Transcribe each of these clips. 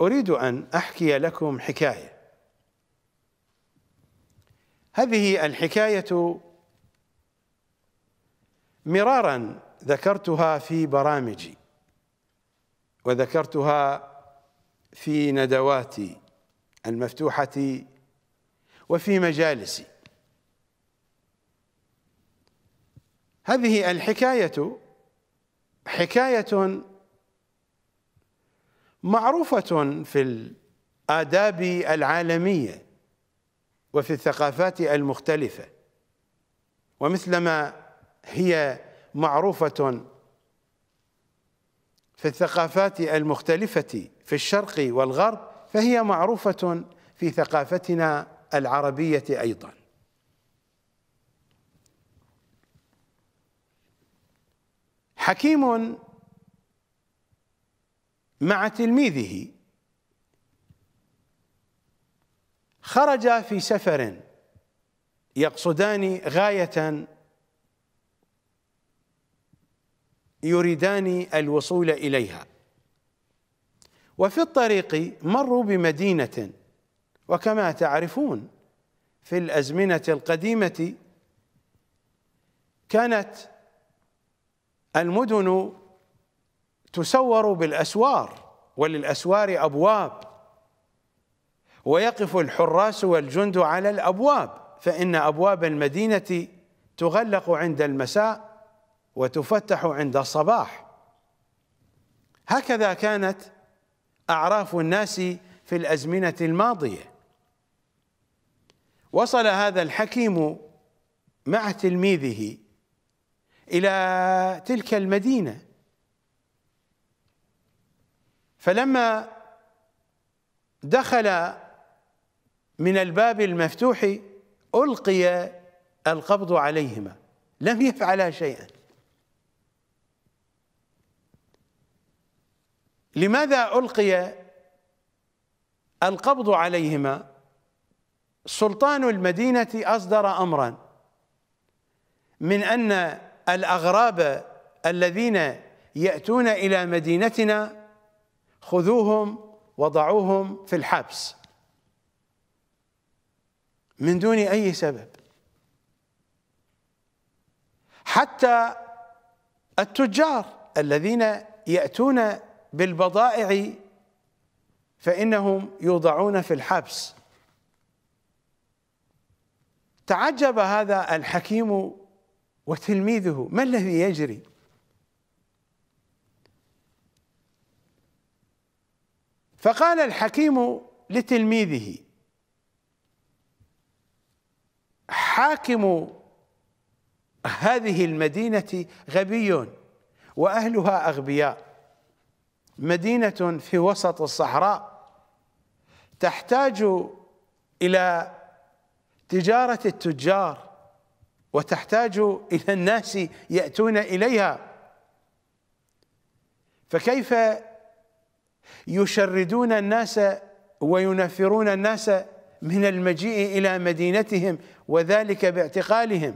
أريد أن أحكي لكم حكاية هذه الحكاية مرارا ذكرتها في برامجي وذكرتها في ندواتي المفتوحة وفي مجالسي هذه الحكاية حكاية معروفة في الآداب العالمية وفي الثقافات المختلفة ومثلما هي معروفة في الثقافات المختلفة في الشرق والغرب فهي معروفة في ثقافتنا العربية أيضا حكيم مع تلميذه خرجا في سفر يقصدان غاية يريدان الوصول إليها وفي الطريق مروا بمدينة وكما تعرفون في الأزمنة القديمة كانت المدن تسور بالاسوار وللاسوار ابواب ويقف الحراس والجند على الابواب فان ابواب المدينه تغلق عند المساء وتفتح عند الصباح هكذا كانت اعراف الناس في الازمنه الماضيه وصل هذا الحكيم مع تلميذه الى تلك المدينه فلما دخل من الباب المفتوح ألقي القبض عليهما لم يفعلا شيئا لماذا ألقي القبض عليهما سلطان المدينة أصدر أمرا من أن الأغراب الذين يأتون إلى مدينتنا خذوهم وضعوهم في الحبس من دون أي سبب حتى التجار الذين يأتون بالبضائع فإنهم يوضعون في الحبس تعجب هذا الحكيم وتلميذه ما الذي يجري فقال الحكيم لتلميذه حاكم هذه المدينة غبي وأهلها أغبياء مدينة في وسط الصحراء تحتاج إلى تجارة التجار وتحتاج إلى الناس يأتون إليها فكيف يشردون الناس وينفرون الناس من المجيء إلى مدينتهم وذلك باعتقالهم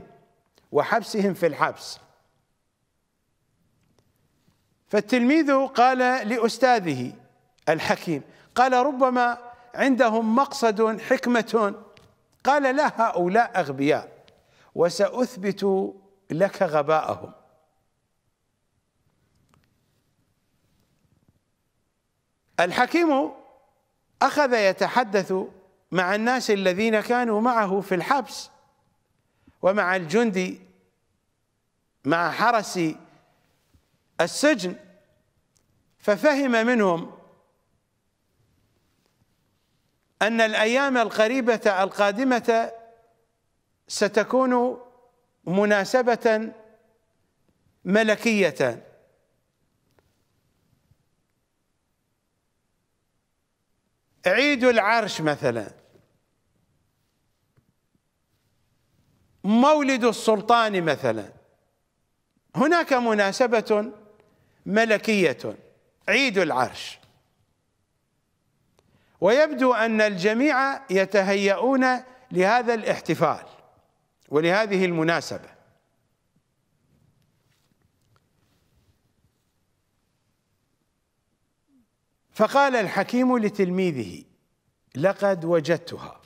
وحبسهم في الحبس فالتلميذ قال لأستاذه الحكيم قال ربما عندهم مقصد حكمة قال لا هؤلاء أغبياء وسأثبت لك غباءهم الحكيم أخذ يتحدث مع الناس الذين كانوا معه في الحبس ومع الجندي مع حرس السجن ففهم منهم أن الأيام القريبة القادمة ستكون مناسبة ملكية عيد العرش مثلا مولد السلطان مثلا هناك مناسبة ملكية عيد العرش ويبدو أن الجميع يتهيئون لهذا الاحتفال ولهذه المناسبة فقال الحكيم لتلميذه لقد وجدتها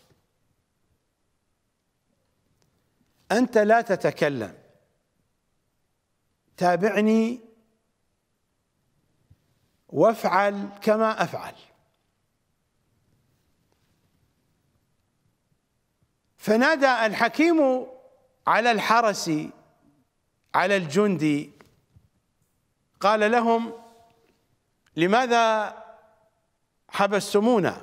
انت لا تتكلم تابعني وافعل كما افعل فنادى الحكيم على الحرس على الجندي قال لهم لماذا حبستمونا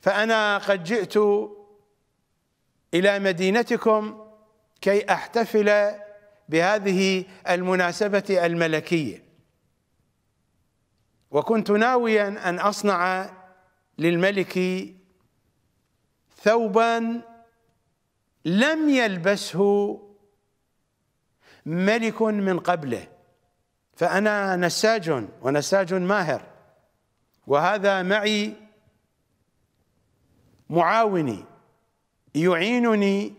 فأنا قد جئت إلى مدينتكم كي أحتفل بهذه المناسبة الملكية وكنت ناويا أن أصنع للملك ثوبا لم يلبسه ملك من قبله فأنا نساج ونساج ماهر وهذا معي معاوني يعينني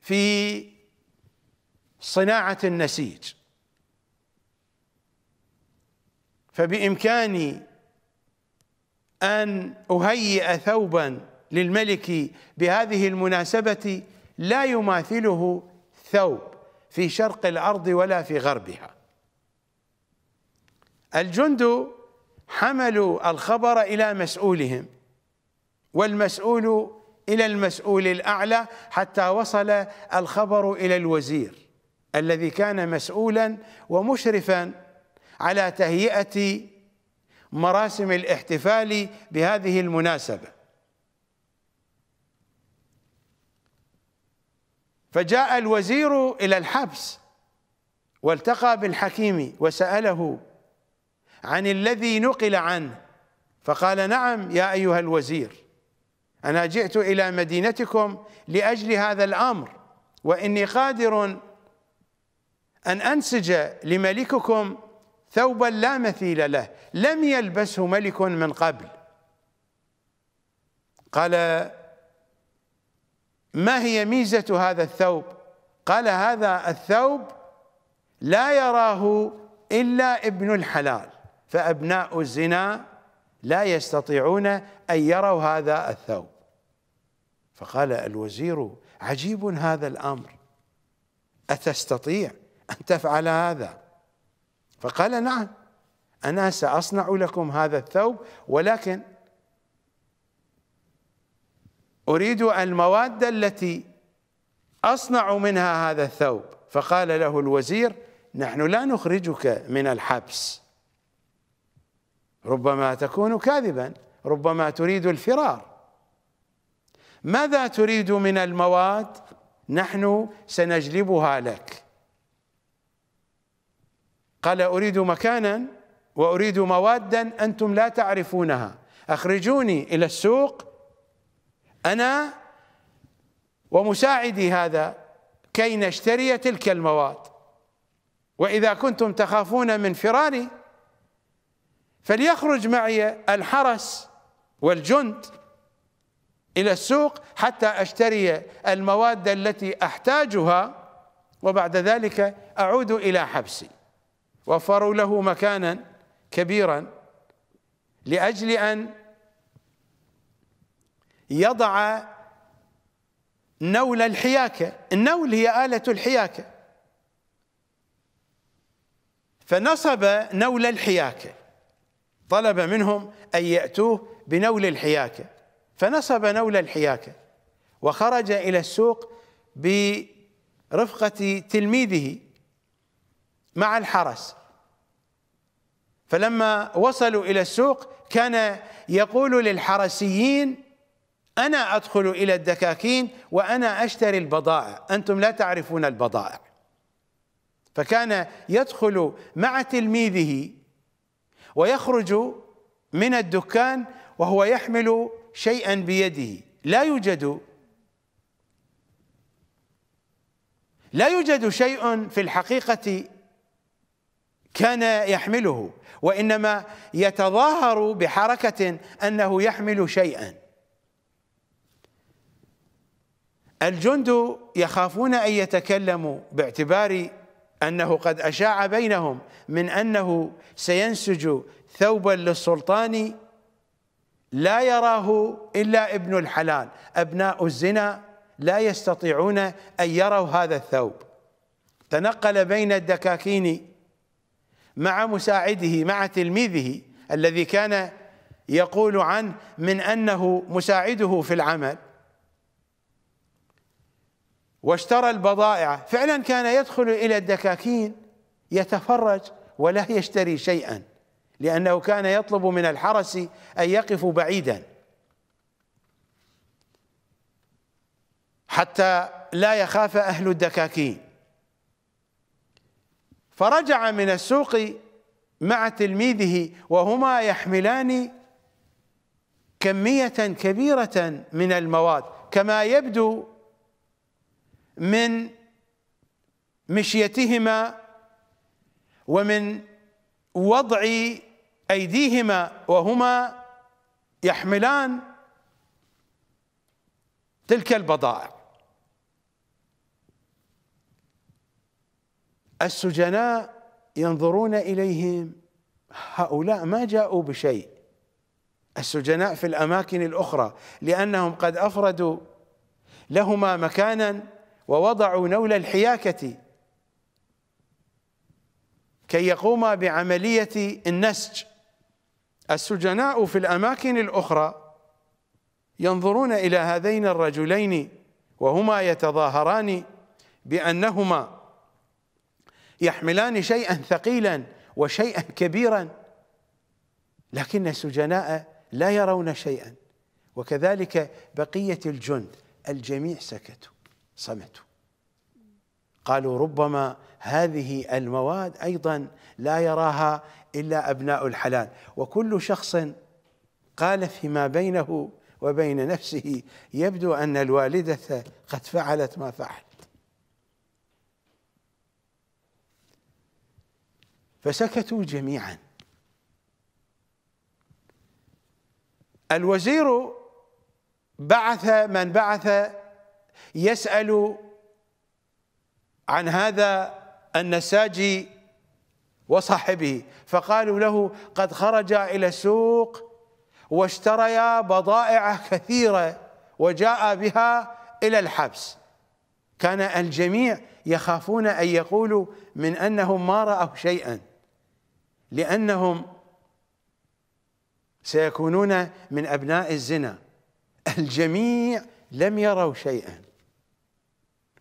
في صناعة النسيج فبإمكاني أن أهيئ ثوبا للملك بهذه المناسبة لا يماثله ثوب في شرق الأرض ولا في غربها الجند حملوا الخبر إلى مسؤولهم والمسؤول إلى المسؤول الأعلى حتى وصل الخبر إلى الوزير الذي كان مسؤولا ومشرفا على تهيئة مراسم الاحتفال بهذه المناسبة فجاء الوزير إلى الحبس والتقى بالحكيم وسأله عن الذي نقل عنه فقال نعم يا أيها الوزير أنا جئت إلى مدينتكم لأجل هذا الأمر وإني قادر أن أنسج لملككم ثوبا لا مثيل له لم يلبسه ملك من قبل قال ما هي ميزة هذا الثوب قال هذا الثوب لا يراه إلا ابن الحلال فأبناء الزنا لا يستطيعون أن يروا هذا الثوب فقال الوزير عجيب هذا الأمر أتستطيع أن تفعل هذا فقال نعم أنا سأصنع لكم هذا الثوب ولكن أريد المواد التي أصنع منها هذا الثوب فقال له الوزير نحن لا نخرجك من الحبس ربما تكون كاذبا ربما تريد الفرار ماذا تريد من المواد نحن سنجلبها لك قال اريد مكانا واريد موادا انتم لا تعرفونها اخرجوني الى السوق انا ومساعدي هذا كي نشتري تلك المواد واذا كنتم تخافون من فراري فليخرج معي الحرس والجند إلى السوق حتى أشتري المواد التي أحتاجها وبعد ذلك أعود إلى حبسي وفروا له مكانا كبيرا لأجل أن يضع نول الحياكة النول هي آلة الحياكة فنصب نول الحياكه طلب منهم أن يأتوه بنول الحياكة فنصب نول الحياكة وخرج إلى السوق برفقة تلميذه مع الحرس فلما وصلوا إلى السوق كان يقول للحرسيين أنا أدخل إلى الدكاكين وأنا أشتري البضائع أنتم لا تعرفون البضائع فكان يدخل مع تلميذه ويخرج من الدكان وهو يحمل شيئا بيده لا يوجد لا يوجد شيء في الحقيقة كان يحمله وإنما يتظاهر بحركة أنه يحمل شيئا الجند يخافون أن يتكلموا باعتبار أنه قد أشاع بينهم من أنه سينسج ثوبا للسلطان لا يراه إلا ابن الحلال أبناء الزنا لا يستطيعون أن يروا هذا الثوب تنقل بين الدكاكين مع مساعده مع تلميذه الذي كان يقول عنه من أنه مساعده في العمل واشترى البضائع فعلا كان يدخل إلى الدكاكين يتفرج ولا يشتري شيئا لأنه كان يطلب من الحرس أن يقفوا بعيدا حتى لا يخاف أهل الدكاكين فرجع من السوق مع تلميذه وهما يحملان كمية كبيرة من المواد كما يبدو من مشيتهما ومن وضع ايديهما وهما يحملان تلك البضائع السجناء ينظرون اليهم هؤلاء ما جاءوا بشيء السجناء في الاماكن الاخرى لانهم قد افردوا لهما مكانا ووضعوا نول الحياكة كي يقوما بعملية النسج السجناء في الأماكن الأخرى ينظرون إلى هذين الرجلين وهما يتظاهران بأنهما يحملان شيئا ثقيلا وشيئا كبيرا لكن السجناء لا يرون شيئا وكذلك بقية الجند الجميع سكتوا صمتوا قالوا ربما هذه المواد ايضا لا يراها الا ابناء الحلال وكل شخص قال فيما بينه وبين نفسه يبدو ان الوالده قد فعلت ما فعلت فسكتوا جميعا الوزير بعث من بعث يسأل عن هذا النساجي وصاحبه فقالوا له قد خرجا إلى السوق واشتريا بضائع كثيرة وجاء بها إلى الحبس كان الجميع يخافون أن يقولوا من أنهم ما رأوا شيئا لأنهم سيكونون من أبناء الزنا الجميع لم يروا شيئا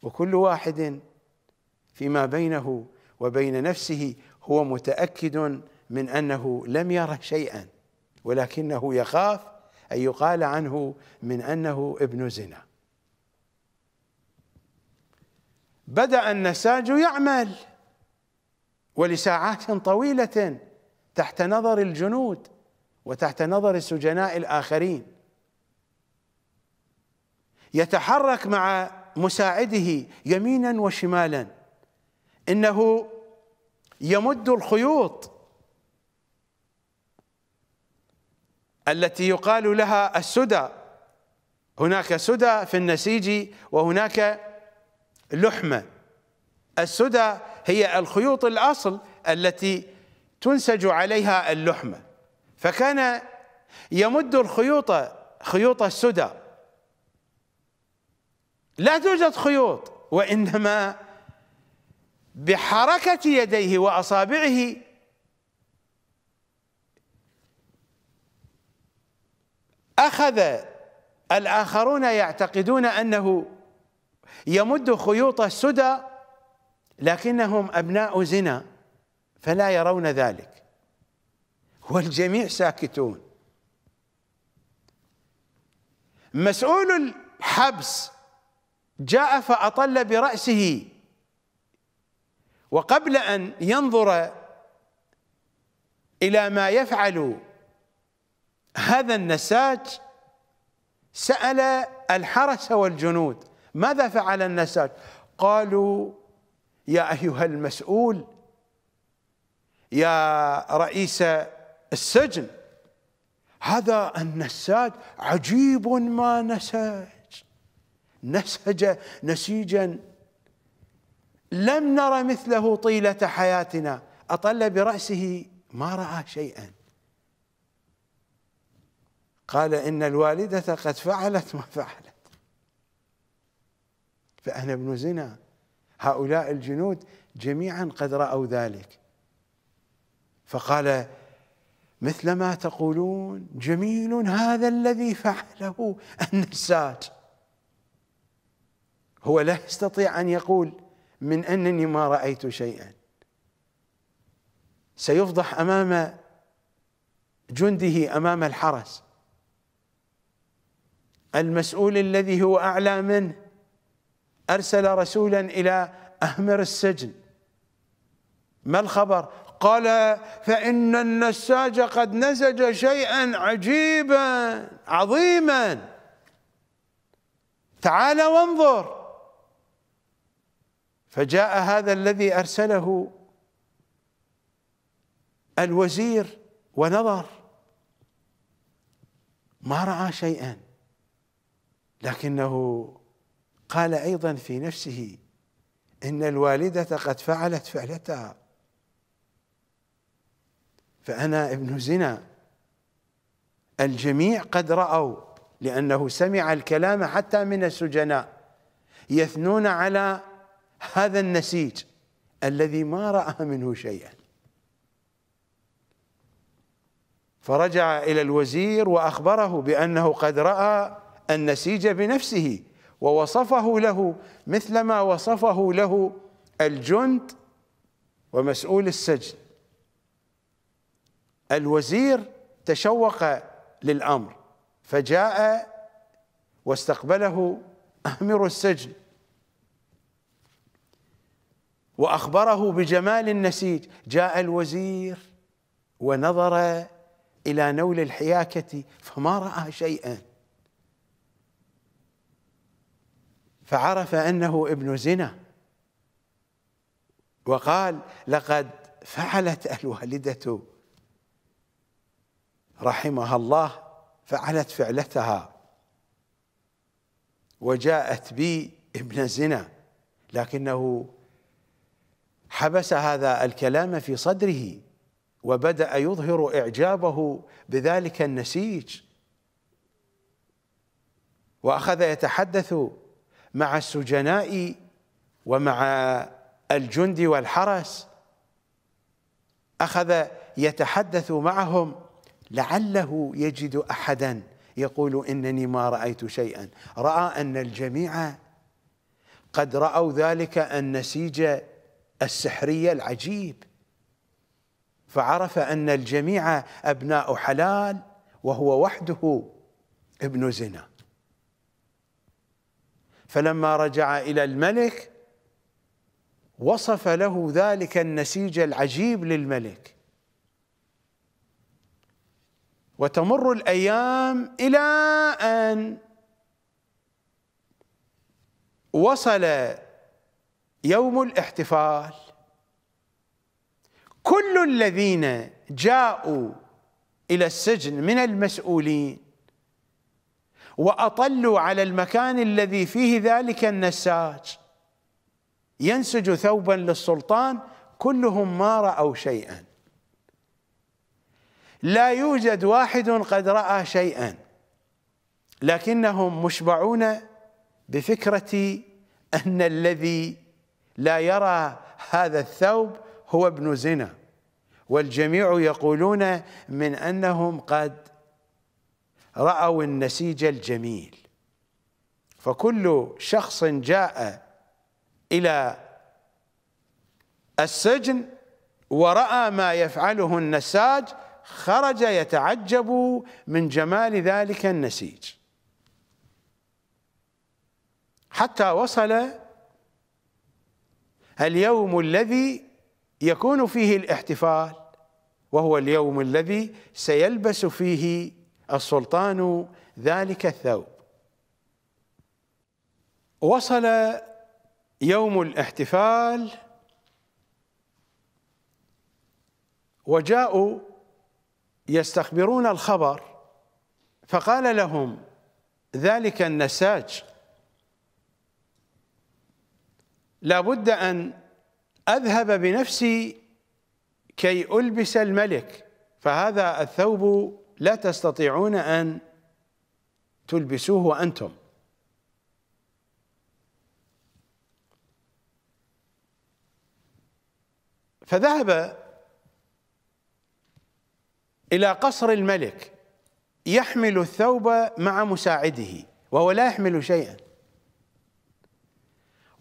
وكل واحد فيما بينه وبين نفسه هو متاكد من انه لم ير شيئا ولكنه يخاف ان يقال عنه من انه ابن زنا بدا النساج يعمل ولساعات طويله تحت نظر الجنود وتحت نظر السجناء الاخرين يتحرك مع مساعده يمينا وشمالا انه يمد الخيوط التي يقال لها السدى هناك سدى في النسيج وهناك لحمه السدى هي الخيوط الاصل التي تنسج عليها اللحمه فكان يمد الخيوط خيوط السدى لا توجد خيوط وإنما بحركة يديه وأصابعه أخذ الآخرون يعتقدون أنه يمد خيوط السدى لكنهم أبناء زنا فلا يرون ذلك والجميع ساكتون مسؤول الحبس جاء فأطل برأسه وقبل أن ينظر إلى ما يفعل هذا النساج سأل الحرس والجنود ماذا فعل النساج قالوا يا أيها المسؤول يا رئيس السجن هذا النساج عجيب ما نساج نسج نسيجا لم نر مثله طيلة حياتنا أطل برأسه ما رأى شيئا قال إن الوالدة قد فعلت ما فعلت فأنا ابن زنا هؤلاء الجنود جميعا قد رأوا ذلك فقال مثل ما تقولون جميل هذا الذي فعله النساج هو لا يستطيع أن يقول من أنني ما رأيت شيئا سيفضح أمام جنده أمام الحرس المسؤول الذي هو أعلى منه أرسل رسولا إلى أهمر السجن ما الخبر قال فإن النساج قد نسج شيئا عجيبا عظيما تعال وانظر فجاء هذا الذي ارسله الوزير ونظر ما راى شيئا لكنه قال ايضا في نفسه ان الوالده قد فعلت فعلتها فانا ابن زنا الجميع قد راوا لانه سمع الكلام حتى من السجناء يثنون على هذا النسيج الذي ما رأى منه شيئا فرجع إلى الوزير وأخبره بأنه قد رأى النسيج بنفسه ووصفه له مثلما وصفه له الجند ومسؤول السجن الوزير تشوق للأمر فجاء واستقبله أمر السجن وأخبره بجمال النسيج جاء الوزير ونظر إلى نول الحياكة فما رأى شيئا فعرف أنه ابن زنا وقال لقد فعلت الوالدة رحمها الله فعلت فعلتها وجاءت بي ابن زنا لكنه حبس هذا الكلام في صدره وبدأ يظهر إعجابه بذلك النسيج وأخذ يتحدث مع السجناء ومع الجند والحرس أخذ يتحدث معهم لعله يجد أحدا يقول إنني ما رأيت شيئا رأى أن الجميع قد رأوا ذلك النسيج السحرية العجيب فعرف أن الجميع أبناء حلال وهو وحده ابن زنا فلما رجع إلى الملك وصف له ذلك النسيج العجيب للملك وتمر الأيام إلى أن وصل يوم الاحتفال كل الذين جاءوا الى السجن من المسؤولين واطلوا على المكان الذي فيه ذلك النساج ينسج ثوبا للسلطان كلهم ما راوا شيئا لا يوجد واحد قد راى شيئا لكنهم مشبعون بفكره ان الذي لا يرى هذا الثوب هو ابن زنا والجميع يقولون من أنهم قد رأوا النسيج الجميل فكل شخص جاء إلى السجن ورأى ما يفعله النساج خرج يتعجب من جمال ذلك النسيج حتى وصل اليوم الذي يكون فيه الاحتفال وهو اليوم الذي سيلبس فيه السلطان ذلك الثوب وصل يوم الاحتفال وجاءوا يستخبرون الخبر فقال لهم ذلك النساج لابد أن أذهب بنفسي كي ألبس الملك فهذا الثوب لا تستطيعون أن تلبسوه أنتم فذهب إلى قصر الملك يحمل الثوب مع مساعده وهو لا يحمل شيئا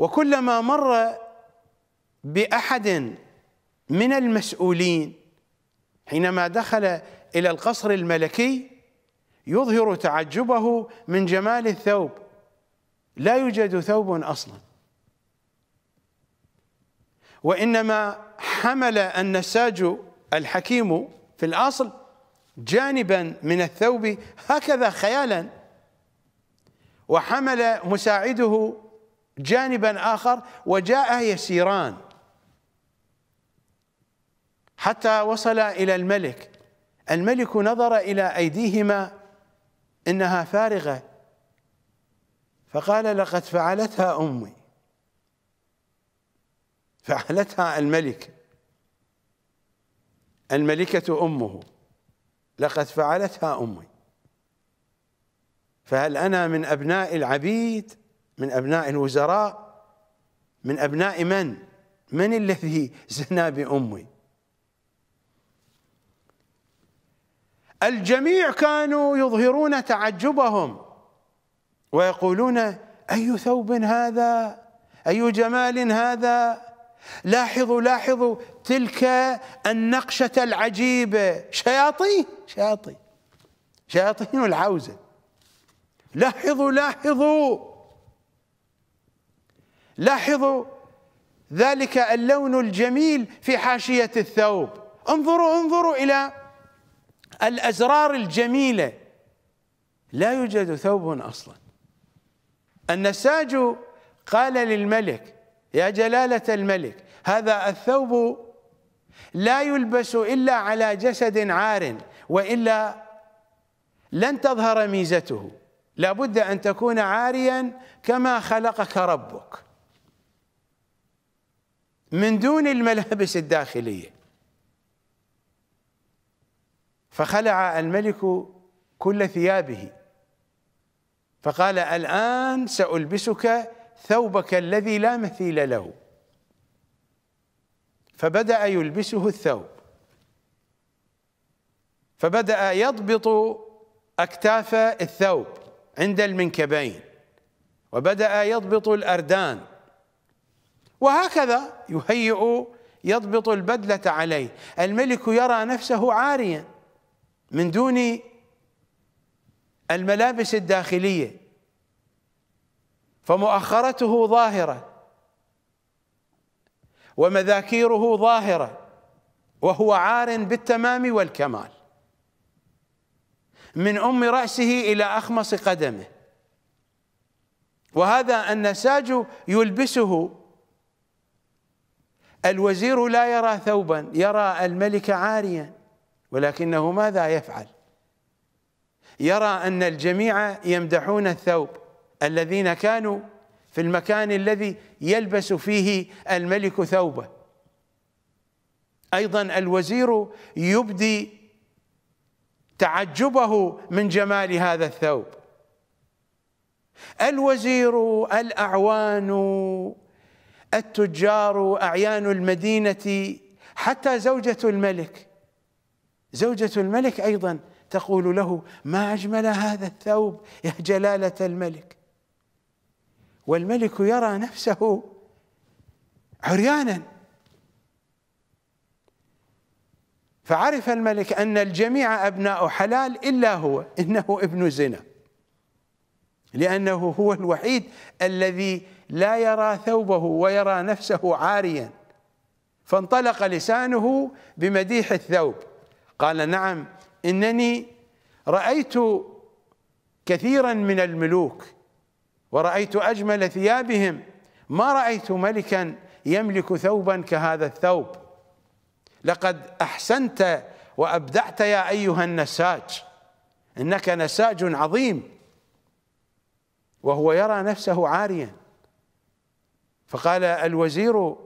وكلما مر باحد من المسؤولين حينما دخل الى القصر الملكي يظهر تعجبه من جمال الثوب لا يوجد ثوب اصلا وانما حمل النساج الحكيم في الاصل جانبا من الثوب هكذا خيالا وحمل مساعده جانبا آخر وجاء يسيران حتى وصل إلى الملك الملك نظر إلى أيديهما إنها فارغة فقال لقد فعلتها أمي فعلتها الملك الملكة أمه لقد فعلتها أمي فهل أنا من أبناء العبيد من أبناء الوزراء من أبناء من من الذي زنى بامي؟ الجميع كانوا يظهرون تعجبهم ويقولون أي ثوب هذا أي جمال هذا لاحظوا لاحظوا تلك النقشة العجيبة شياطين شياطين شياطين العوزة لاحظوا لاحظوا لاحظوا ذلك اللون الجميل في حاشية الثوب انظروا انظروا إلى الأزرار الجميلة لا يوجد ثوب أصلا النساج قال للملك يا جلالة الملك هذا الثوب لا يلبس إلا على جسد عار وإلا لن تظهر ميزته لابد أن تكون عاريا كما خلقك ربك من دون الملابس الداخلية فخلع الملك كل ثيابه فقال الآن سألبسك ثوبك الذي لا مثيل له فبدأ يلبسه الثوب فبدأ يضبط أكتاف الثوب عند المنكبين وبدأ يضبط الأردان وهكذا يهيئ يضبط البدلة عليه الملك يرى نفسه عاريا من دون الملابس الداخلية فمؤخرته ظاهرة ومذاكيره ظاهرة وهو عار بالتمام والكمال من أم رأسه إلى أخمص قدمه وهذا النساج يلبسه الوزير لا يرى ثوبا يرى الملك عاريا ولكنه ماذا يفعل يرى أن الجميع يمدحون الثوب الذين كانوا في المكان الذي يلبس فيه الملك ثوبه أيضا الوزير يبدي تعجبه من جمال هذا الثوب الوزير الأعوان التجار أعيان المدينة حتى زوجة الملك زوجة الملك أيضا تقول له ما أجمل هذا الثوب يا جلالة الملك والملك يرى نفسه عريانا فعرف الملك أن الجميع أبناء حلال إلا هو إنه ابن زنا لأنه هو الوحيد الذي لا يرى ثوبه ويرى نفسه عاريا فانطلق لسانه بمديح الثوب قال نعم انني رايت كثيرا من الملوك ورأيت أجمل ثيابهم ما رأيت ملكا يملك ثوبا كهذا الثوب لقد أحسنت وأبدعت يا أيها النساج إنك نساج عظيم وهو يرى نفسه عاريا فقال الوزير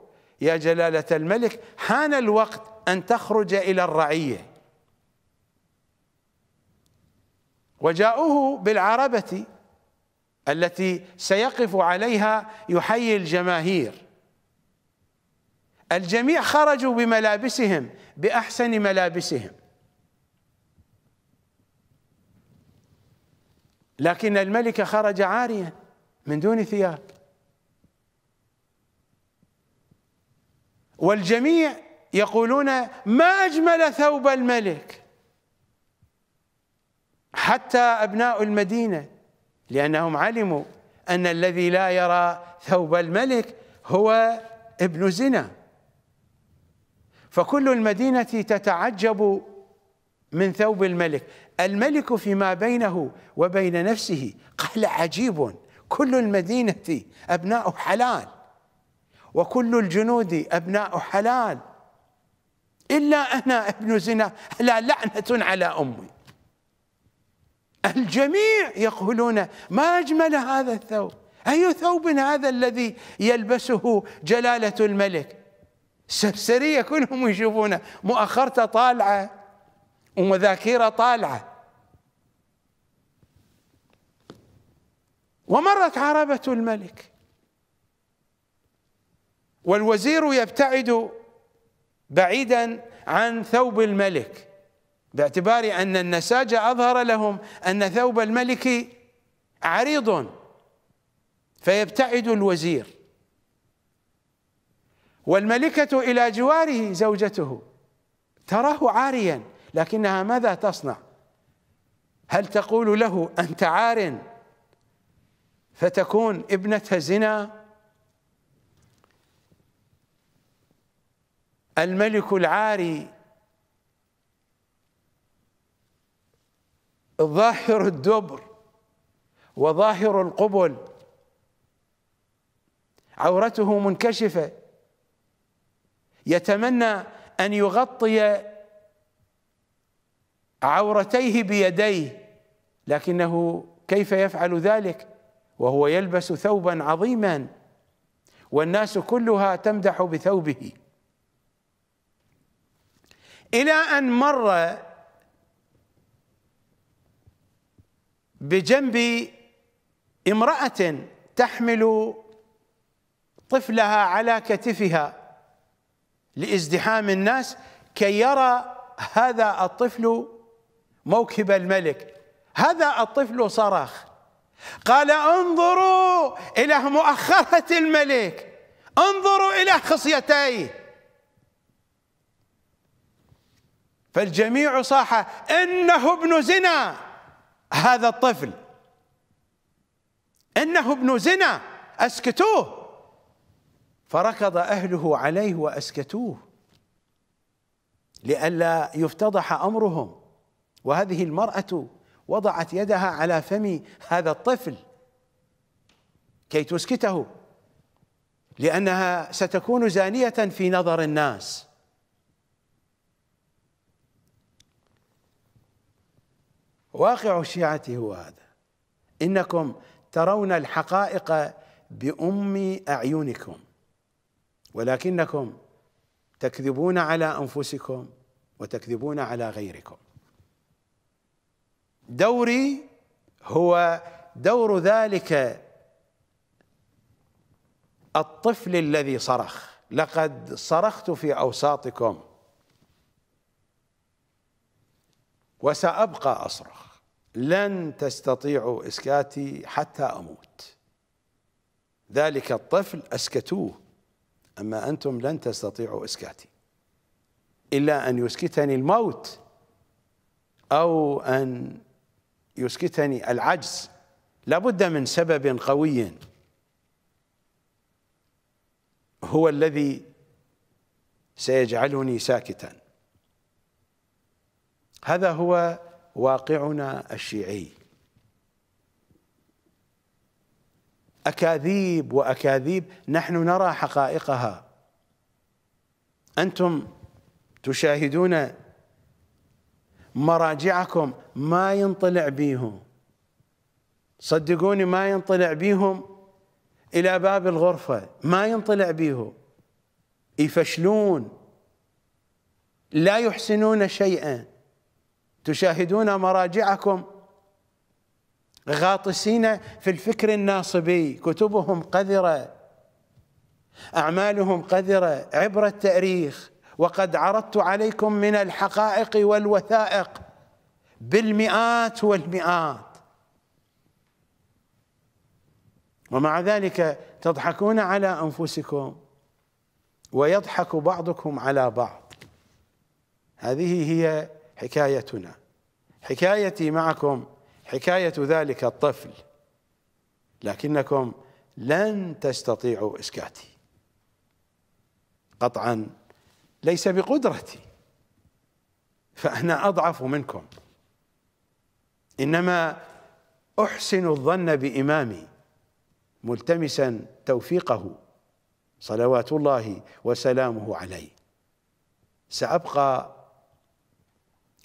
يا جلالة الملك حان الوقت أن تخرج إلى الرعية وجاءوه بالعربة التي سيقف عليها يحيي الجماهير الجميع خرجوا بملابسهم بأحسن ملابسهم لكن الملك خرج عاريا من دون ثياب والجميع يقولون ما أجمل ثوب الملك حتى أبناء المدينة لأنهم علموا أن الذي لا يرى ثوب الملك هو ابن زنا فكل المدينة تتعجب من ثوب الملك الملك فيما بينه وبين نفسه قال عجيب كل المدينة أبناء حلال وكل الجنود أبناء حلال إلا أنا ابن زنا لا لعنة على أمي الجميع يقولون ما أجمل هذا الثوب أي ثوب هذا الذي يلبسه جلالة الملك سبسرية كلهم يشوفونه مؤخرته طالعة ومذاكيره طالعة ومرت عربة الملك والوزير يبتعد بعيدا عن ثوب الملك باعتبار أن النساج أظهر لهم أن ثوب الملك عريض فيبتعد الوزير والملكة إلى جواره زوجته تراه عاريا لكنها ماذا تصنع هل تقول له أنت عار فتكون ابنة زنا الملك العاري ظاهر الدبر وظاهر القبل عورته منكشفه يتمنى ان يغطي عورتيه بيديه لكنه كيف يفعل ذلك وهو يلبس ثوبا عظيما والناس كلها تمدح بثوبه إلى أن مر بجنب امرأة تحمل طفلها على كتفها لازدحام الناس كي يرى هذا الطفل موكب الملك هذا الطفل صرخ قال انظروا إلى مؤخرة الملك انظروا إلى خصيتيه فالجميع صاح انه ابن زنا هذا الطفل انه ابن زنا اسكتوه فركض اهله عليه واسكتوه لئلا يفتضح امرهم وهذه المراه وضعت يدها على فم هذا الطفل كي تسكته لانها ستكون زانيه في نظر الناس واقع الشيعة هو هذا إنكم ترون الحقائق بأم أعينكم ولكنكم تكذبون على أنفسكم وتكذبون على غيركم دوري هو دور ذلك الطفل الذي صرخ لقد صرخت في أوساطكم وسأبقى أصرخ لن تستطيعوا إسكاتي حتى أموت ذلك الطفل أسكتوه أما أنتم لن تستطيعوا إسكاتي إلا أن يسكتني الموت أو أن يسكتني العجز لابد من سبب قوي هو الذي سيجعلني ساكتا هذا هو واقعنا الشيعي اكاذيب واكاذيب نحن نرى حقائقها انتم تشاهدون مراجعكم ما ينطلع بيهم صدقوني ما ينطلع بيهم الى باب الغرفه ما ينطلع بيهم يفشلون لا يحسنون شيئا تشاهدون مراجعكم غاطسين في الفكر الناصبي كتبهم قذره اعمالهم قذره عبر التاريخ وقد عرضت عليكم من الحقائق والوثائق بالمئات والمئات ومع ذلك تضحكون على انفسكم ويضحك بعضكم على بعض هذه هي حكايتنا حكايتي معكم حكاية ذلك الطفل لكنكم لن تستطيعوا إسكاتي قطعا ليس بقدرتي فأنا أضعف منكم إنما أحسن الظن بإمامي ملتمسا توفيقه صلوات الله وسلامه عليه سأبقى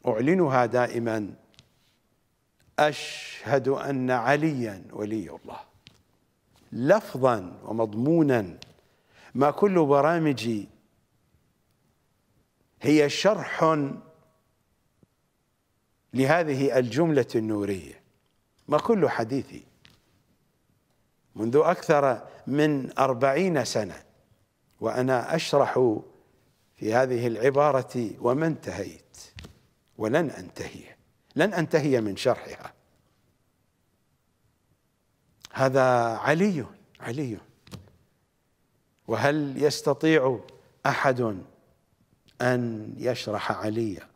أعلنها دائما أشهد أن عليا ولي الله لفظا ومضمونا ما كل برامجي هي شرح لهذه الجملة النورية ما كل حديثي منذ أكثر من أربعين سنة وأنا أشرح في هذه العبارة وما انتهيت ولن أنتهي لن أنتهي من شرحها هذا علي علي وهل يستطيع أحد أن يشرح عليا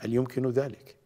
هل يمكن ذلك